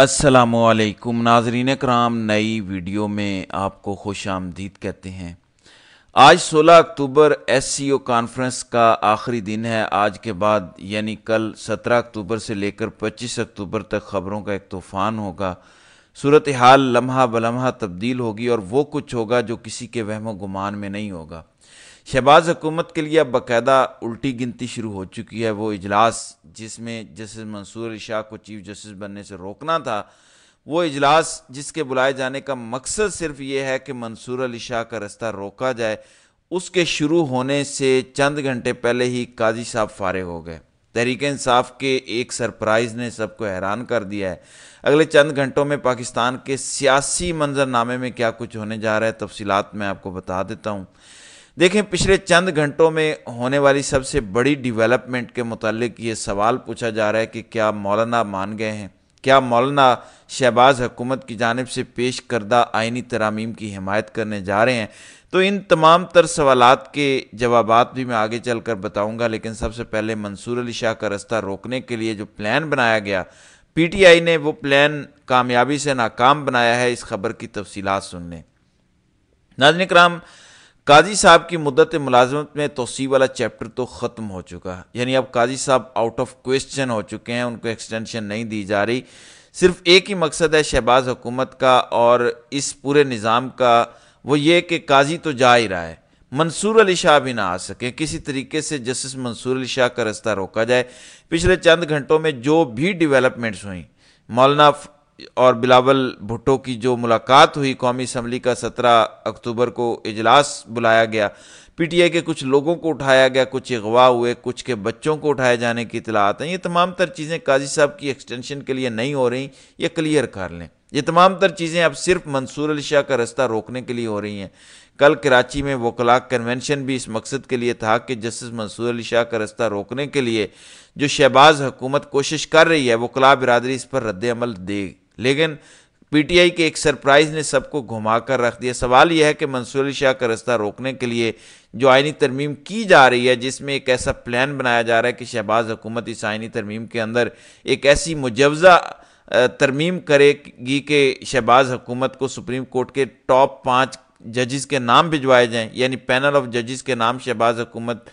असलकुम नाजरीन कराम नई वीडियो में आपको खुश आमदीद कहते हैं आज 16 अक्टूबर एस सी ओ कॉन्फ्रेंस का आखिरी दिन है आज के बाद यानी कल 17 अक्टूबर से लेकर 25 अक्टूबर तक ख़बरों का एक तूफ़ान होगा सूरत हाल लम्हा बलम्हा तब्दील होगी और वो कुछ होगा जो किसी के वहम गुमान में नहीं होगा शहबाज हुकूमत के लिए अब बाकायदा उल्टी गिनती शुरू हो चुकी है वो इजलास जिसमें जस्टिस मंसूर शाह को चीफ जस्टिस बनने से रोकना था वो इजलास जिसके बुलाए जाने का मकसद सिर्फ ये है कि मंसूर अली शाह का रास्ता रोका जाए उसके शुरू होने से चंद घंटे पहले ही काजी साहब फारे हो गए तहरीक इंसाफ के एक सरप्राइज़ ने सबको हैरान कर दिया है अगले चंद घंटों में पाकिस्तान के सियासी मंजरनामे में क्या कुछ होने जा रहा है तफसीत मैं आपको बता देता हूँ देखें पिछले चंद घंटों में होने वाली सबसे बड़ी डेवलपमेंट के मुतालिक ये सवाल पूछा जा रहा है कि क्या मौलाना मान गए हैं क्या मौलाना शहबाज हुकूमत की जानब से पेश करदा आइनी तरामीम की हमायत करने जा रहे हैं तो इन तमाम तर सवाल के जवाब भी मैं आगे चल कर बताऊँगा लेकिन सबसे पहले मंसूर अली शाह का रास्ता रोकने के लिए जो प्लान बनाया गया पी टी आई ने वो प्लान कामयाबी से नाकाम बनाया है इस खबर की तफसीत सुनने लें नाजन कराम काजी साहब की मुद्दत मुलाजमत में तोसी वाला चैप्टर तो ख़त्म हो चुका है यानी अब काजी साहब आउट ऑफ क्वेश्चन हो चुके हैं उनको एक्सटेंशन नहीं दी जा रही सिर्फ एक ही मकसद है शहबाज हुकूमत का और इस पूरे निज़ाम का वो ये कि काजी तो जा ही रहा है मंसूर अली शाह भी ना आ सके किसी तरीके से जस्टिस मंसूर अली शाह का रास्ता रोका जाए पिछले चंद घंटों में जो भी डिवेलपमेंट्स हुई मौलाना और बिलावल भुट्टो की जो मुलाकात हुई कौमी असम्बली का सत्रह अक्टूबर को इजलास बुलाया गया पीटीआई के कुछ लोगों को उठाया गया कुछ अगवा हुए कुछ के बच्चों को उठाए जाने की इतलात हैं ये तमाम तर चीज़ें काजी साहब की एक्सटेंशन के लिए नहीं हो रही ये क्लियर कर लें ये तमाम तर चीज़ें अब सिर्फ मंसूर अली शाह का रास्ता रोकने के लिए हो रही हैं कल कराची में वकलाक कन्वेंशन भी इस मकसद के लिए था कि जस्टिस मंसूर अली शाह का रास्ता रोकने के लिए जो शहबाज हुकूमत कोशिश कर रही है वकला बिरदरी इस पर रद्द अमल दे लेकिन पीटीआई के एक सरप्राइज ने सबको घुमा कर रख दिया सवाल यह है कि मंसूर शाह का रास्ता रोकने के लिए जो आइनी तरमीम की जा रही है जिसमें एक ऐसा प्लान बनाया जा रहा है कि शहबाज हुकूमत इस आइनी तरमीम के अंदर एक ऐसी मुजवज़ा तरमीम करेगी कि शहबाज हुकूमत को सुप्रीम कोर्ट के टॉप पाँच जजेस के नाम भिजवाए जाएँ यानी पैनल ऑफ जजेस के नाम शहबाज हुकूमत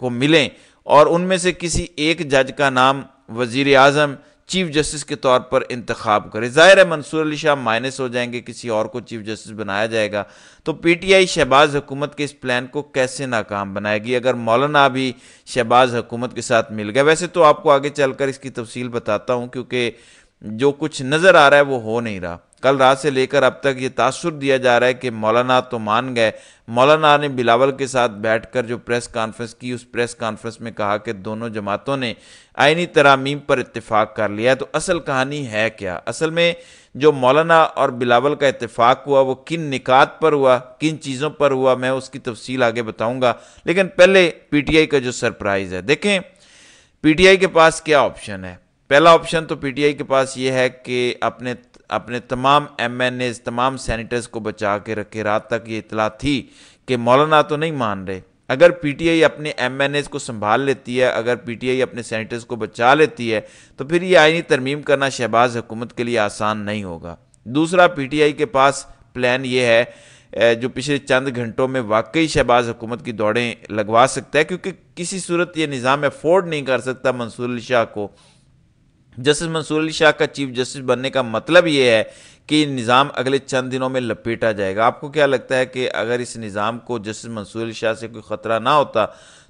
को मिलें और उनमें से किसी एक जज का नाम वज़ी अजम चीफ जस्टिस के तौर पर इंतखब करे ज़ाहिर है मंसूर अली शाह माइनस हो जाएंगे किसी और को चीफ जस्टिस बनाया जाएगा तो पी टी आई शहबाज हुकूमत के इस प्लान को कैसे नाकाम बनाएगी अगर मौलाना भी शहबाज हुकूमत के साथ मिल गया वैसे तो आपको आगे चल कर इसकी तफसील बताता हूँ क्योंकि जो कुछ नज़र आ रहा है वो हो नहीं रहा कल रात से लेकर अब तक ये तासुर दिया जा रहा है कि मौलाना तो मान गए मौलाना ने बिलावल के साथ बैठकर जो प्रेस कॉन्फ्रेंस की उस प्रेस कॉन्फ्रेंस में कहा कि दोनों जमातों ने आइनी तरामीम पर इतफाक़ कर लिया है तो असल कहानी है क्या असल में जो मौलाना और बिलावल का इतफाक़ हुआ वो किन निकात पर हुआ किन चीज़ों पर हुआ मैं उसकी तफसील आगे बताऊँगा लेकिन पहले पी का जो सरप्राइज़ है देखें पी के पास क्या ऑप्शन है पहला ऑप्शन तो पीटीआई के पास ये है कि अपने अपने तमाम एम एन एज तमाम सैनिटर्स को बचा के रखे रात तक ये इतला थी कि मौलाना तो नहीं मान रहे अगर पीटीआई अपने एम एन एज को संभाल लेती है अगर पीटीआई अपने सैनिटर्स को बचा लेती है तो फिर ये आइनी तरमीम करना शहबाज हुकूमत के लिए आसान नहीं होगा दूसरा पीटीआई के पास प्लान ये है जो पिछले चंद घंटों में वाकई शहबाज हुकूमत की दौड़ें लगवा सकता है क्योंकि किसी सूरत ये निज़ाम अफोर्ड नहीं कर सकता मंसूर शाह को जस्टिस मंसूर अली शाह का चीफ जस्टिस बनने का मतलब ये है कि निज़ाम अगले चंद दिनों में लपेटा जाएगा आपको क्या लगता है कि अगर इस निज़ाम को जस्टिस मंसूर अली शाह से कोई ख़तरा ना होता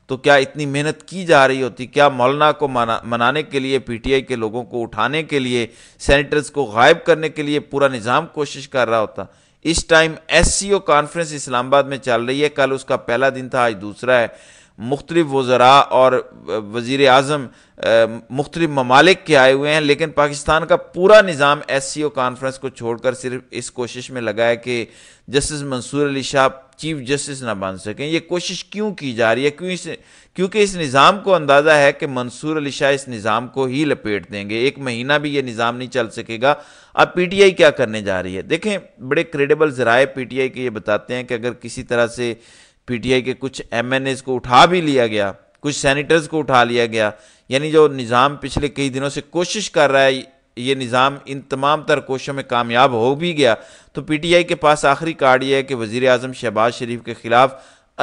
तो क्या इतनी मेहनत की जा रही होती क्या मौलाना को मनाने के लिए पीटीआई के लोगों को उठाने के लिए सैनिटर्स को गायब करने के लिए पूरा निज़ाम कोशिश कर रहा होता इस टाइम एस कॉन्फ्रेंस इस्लामाबाद में चल रही है कल उसका पहला दिन था आज दूसरा है मुख्तलिफ वज़रा और वज़ी अजम मुख्तलिफ ममालिक के आए हुए हैं लेकिन पाकिस्तान का पूरा निज़ाम एस सी ओ कॉन्फ्रेंस को छोड़कर सिर्फ इस कोशिश में लगा है कि justice Mansoor Ali Shah chief justice ना बन सकें ये कोशिश क्यों की जा रही है क्यों इस क्योंकि इस निज़ाम को अंदाज़ा है कि मंसूर अली शाह इस निज़ाम को ही लपेट देंगे एक महीना भी ये निज़ाम नहीं चल सकेगा अब पी टी आई क्या करने जा रही है देखें बड़े क्रेडिबल ज़राए पी टी आई के ये बताते हैं कि अगर किसी तरह से पीटीआई के कुछ एम को उठा भी लिया गया कुछ सैनिटर्स को उठा लिया गया यानी जो निज़ाम पिछले कई दिनों से कोशिश कर रहा है ये निज़ाम इन तमाम तर कोशों में कामयाब हो भी गया तो पीटीआई के पास आखिरी कार्ड ये है कि वज़ी अजम शहबाज शरीफ के ख़िलाफ़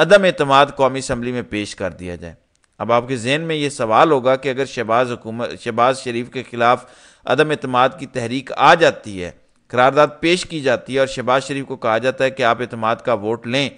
अदम अतमाद कौमी असम्बली में पेश कर दिया जाए अब आपके जहन में ये सवाल होगा कि अगर शहबाज हुकूमत शहबाज शरीफ के ख़िलाफ़ अदम अतमाद की तहरीक आ जाती है करारदाद पेश की जाती है और शहबाज शरीफ को कहा जाता है कि आप अतमाद का वोट लें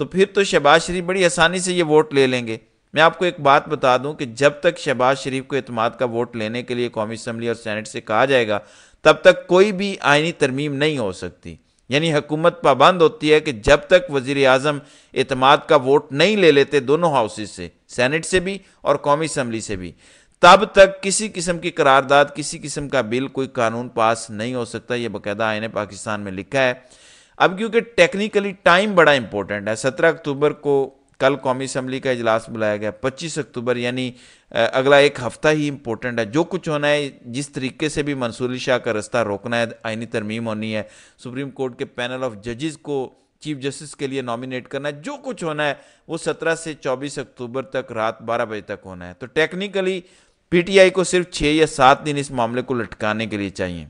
तो फिर तो शहबाज शरीफ बड़ी आसानी से ये वोट ले लेंगे मैं आपको एक बात बता दूं कि जब तक शहबाज शरीफ को अतमाद का वोट लेने के लिए कौमी असम्बली और सैनट से कहा जाएगा तब तक कोई भी आइनी तरमीम नहीं हो सकती यानी हुकूमत पाबंद होती है कि जब तक वजीर अजम अतमाद का वोट नहीं ले लेते दोनों हाउसेज से सैनट से भी और कौमी असम्बली से भी तब तक किसी किस्म की करारदाद किसी किस्म का बिल कोई कानून पास नहीं हो सकता ये बाकायदा आयने पाकिस्तान में लिखा है अब क्योंकि टेक्निकली टाइम बड़ा इंपॉर्टेंट है सत्रह अक्टूबर को कल कौमी असम्बली का इजलास बुलाया गया पच्चीस अक्टूबर यानी अगला एक हफ्ता ही इम्पोर्टेंट है जो कुछ होना है जिस तरीके से भी मंसूरी शाह का रास्ता रोकना है आइनी तरमीम होनी है सुप्रीम कोर्ट के पैनल ऑफ जजेस को चीफ जस्टिस के लिए नॉमिनेट करना है जो कुछ होना है वो 17 से 24 अक्टूबर तक रात 12 बजे तक होना है तो टेक्निकली पीटीआई को सिर्फ 6 या 7 दिन इस मामले को लटकाने के लिए चाहिए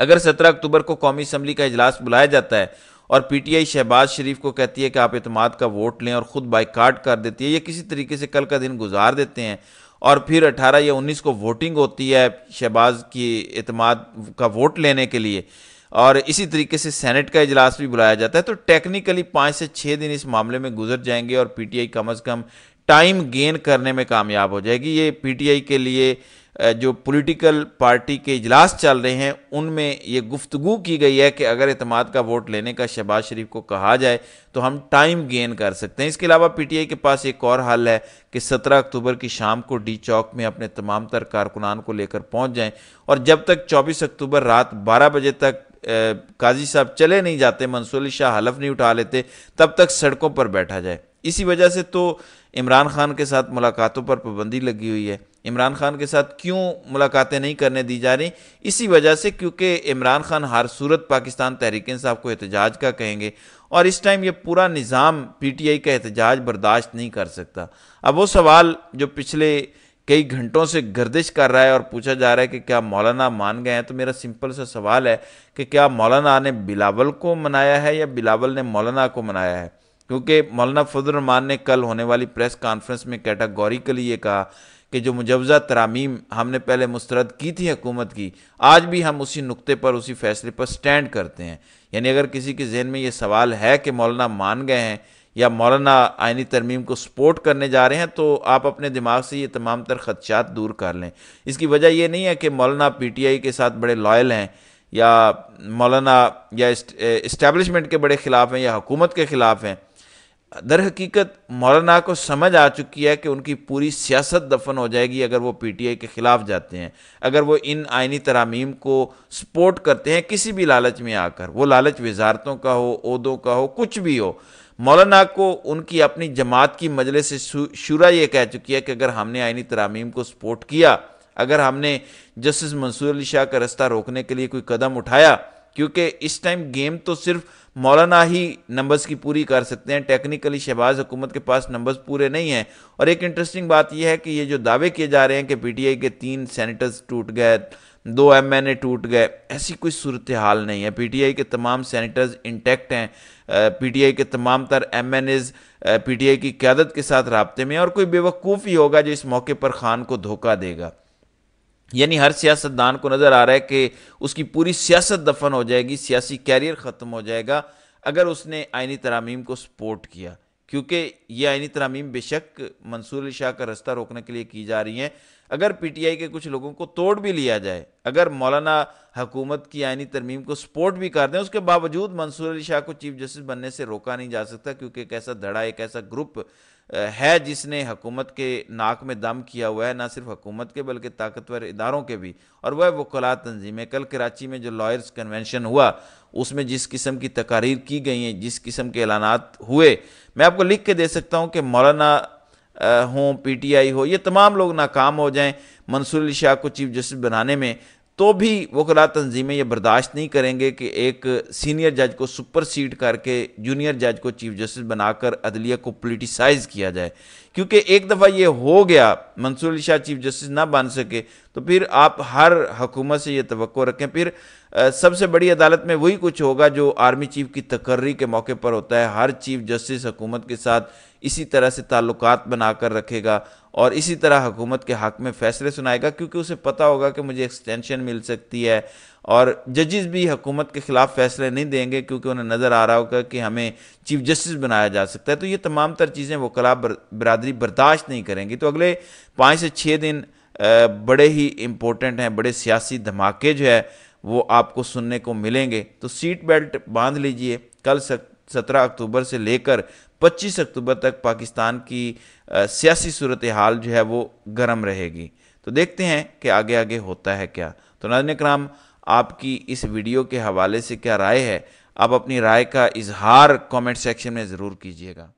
अगर 17 अक्टूबर को कौमी असम्बली का इजलास बुलाया जाता है और पीटीआई शहबाज शरीफ को कहती है कि आप इतमाद का वोट लें और ख़ुद बाइकाट कर देती है या किसी तरीके से कल का दिन गुजार देते हैं और फिर 18 या 19 को वोटिंग होती है शहबाज की इतमाद का वोट लेने के लिए और इसी तरीके से सेनेट का इजलास भी बुलाया जाता है तो टेक्निकली पाँच से छः दिन इस मामले में गुजर जाएंगे और आई कम अज़ कम टाइम गेन करने में कामयाब हो जाएगी ये आई के लिए जो पॉलिटिकल पार्टी के इजलास चल रहे हैं उनमें ये गुफ्तु की गई है कि अगर अतमाद का वोट लेने का शहबाज शरीफ को कहा जाए तो हम टाइम गेन कर सकते हैं इसके अलावा पी टी आई के पास एक और हल है कि सत्रह अक्टूबर की शाम को डी चौक में अपने तमाम तर कारकुनान को लेकर पहुँच जाएँ और जब तक चौबीस अक्टूबर रात बारह बजे तक काजी साहब चले नहीं जाते मंसूर शाह हलफ नहीं उठा लेते तब तक सड़कों पर बैठा जाए इसी वजह से तो इमरान खान के साथ मुलाकातों पर पाबंदी लगी हुई है इमरान खान के साथ क्यों मुलाकातें नहीं करने दी जा रही इसी वजह से क्योंकि इमरान खान हर सूरत पाकिस्तान तहरीक साहब को एहतजाज का कहेंगे और इस टाइम ये पूरा निज़ाम पी टी आई का एहतजाज बर्दाश्त नहीं कर सकता अब वो सवाल जो पिछले कई घंटों से गर्दिश कर रहा है और पूछा जा रहा है कि क्या मौलाना मान गए हैं तो मेरा सिंपल सा सवाल है कि क्या मौलाना ने बिलावल को मनाया है या बिलावल ने मौलाना को मनाया है क्योंकि मौलाना फजलरहमान ने कल होने वाली प्रेस कॉन्फ्रेंस में कैटागोरिकली ये कहा कि जो मुजवजा तरामीम हमने पहले मुस्रद की थी हुकूमत की आज भी हम उसी नुकते पर उसी फैसले पर स्टैंड करते हैं यानी अगर किसी के जहन में ये सवाल है कि मौलाना मान गए हैं या मौलाना आइनी तरमीम को सपोर्ट करने जा रहे हैं तो आप अपने दिमाग से ये तमाम तर खदशात दूर कर लें इसकी वजह यह नहीं है कि मौलाना पी टी आई के साथ बड़े लॉयल हैं या मौलाना या इस्टेब्लिशमेंट के बड़े ख़िलाफ़ हैं या हुकूमत के ख़िलाफ़ हैं दर हकीकत मौलाना को समझ आ चुकी है कि उनकी पूरी सियासत दफन हो जाएगी अगर वो पी टी आई के ख़िलाफ़ जाते हैं अगर वो इन आइनी तरामीम को सपोर्ट करते हैं किसी भी लालच में आकर वो लालच वजारतों का हो उदों का हो कुछ भी हो मौलाना को उनकी अपनी जमात की से शुरा ये कह चुकी है कि अगर हमने आइनी तरामीम को सपोर्ट किया अगर हमने जस्टिस मंसूर अली शाह का रास्ता रोकने के लिए कोई कदम उठाया क्योंकि इस टाइम गेम तो सिर्फ मौलाना ही नंबर्स की पूरी कर सकते हैं टेक्निकली शहबाज हुकूमत के पास नंबर्स पूरे नहीं हैं और एक इंटरेस्टिंग बात यह है कि ये जो दावे किए जा रहे हैं कि पीटीआई के तीन सेनेटर्स टूट गए दो एमएनए टूट गए ऐसी कोई सूरत हाल नहीं है पीटीआई के तमाम सेनेटर्स इंटैक्ट हैं पीटीआई के तमाम तर एम एन एज पी की क्यादत के साथ रबते में और कोई बेवकूफ़ ही होगा जो इस मौके पर खान को धोखा देगा यानी हर सियासतदान को नज़र आ रहा है कि उसकी पूरी सियासत दफन हो जाएगी सियासी कैरियर ख़त्म हो जाएगा अगर उसने आइनी तरामीम को सपोर्ट किया क्योंकि ये आइनी तरामीम बेशक मंसूर अली शाह का रास्ता रोकने के लिए की जा रही हैं अगर पीटीआई के कुछ लोगों को तोड़ भी लिया जाए अगर मौलाना हुकूमत की आइनी तरमीम को सपोर्ट भी कर दें उसके बावजूद मंसूर अली शाह को चीफ जस्टिस बनने से रोका नहीं जा सकता क्योंकि एक ऐसा धड़ा एक ऐसा ग्रुप है जिसने हकूमत के नाक में दम किया हुआ है ना सिर्फ हकूमत के बल्कि ताकतवर इदारों के भी और वह वकला तंजीमें कल कराची में जो लॉयर्स कन्वेंशन हुआ उसमें जिस किस्म की तकारीर की गई हैं जिस किस्म के ऐलानात हुए मैं आपको लिख के दे सकता हूँ कि मौलाना हों पी टी आई हो ये तमाम लोग नाकाम हो जाएँ मंसूर अली शाह को चीफ जस्टिस बनाने में तो भी वकला तंजीमें यह बर्दाश्त नहीं करेंगे कि एक सीनियर जज को सुपर सीट करके जूनियर जज को चीफ जस्टिस बनाकर अदलिया को पोलिटिसाइज किया जाए क्योंकि एक दफ़ा ये हो गया मंसूर अली शाह चीफ जस्टिस ना बन सके तो फिर आप हर हकूमत से ये तो रखें फिर सबसे बड़ी अदालत में वही कुछ होगा जो आर्मी चीफ की तकर्री के मौके पर होता है हर चीफ जस्टिस हुकूमत के साथ इसी तरह से ताल्लुकात बनाकर रखेगा और इसी तरह हुकूमत के हक में फ़ैसले सुनाएगा क्योंकि उसे पता होगा कि मुझे एक्सटेंशन मिल सकती है और जजेस भी हुकूमत के ख़िलाफ़ फ़ैसले नहीं देंगे क्योंकि उन्हें नज़र आ रहा होगा कि हमें चीफ जस्टिस बनाया जा सकता है तो ये तमाम तर चीज़ें वकला बरदरी बर्दाश्त नहीं करेंगी तो अगले पाँच से छः दिन बड़े ही इम्पोर्टेंट हैं बड़े सियासी धमाके जो है वो आपको सुनने को मिलेंगे तो सीट बेल्ट बांध लीजिए कल सत्रह अक्टूबर से लेकर पच्चीस अक्टूबर तक पाकिस्तान की सियासी सूरत हाल जो है वो गर्म रहेगी तो देखते हैं कि आगे आगे होता है क्या तो नाजन कराम आपकी इस वीडियो के हवाले से क्या राय है आप अपनी राय का इजहार कमेंट सेक्शन में ज़रूर कीजिएगा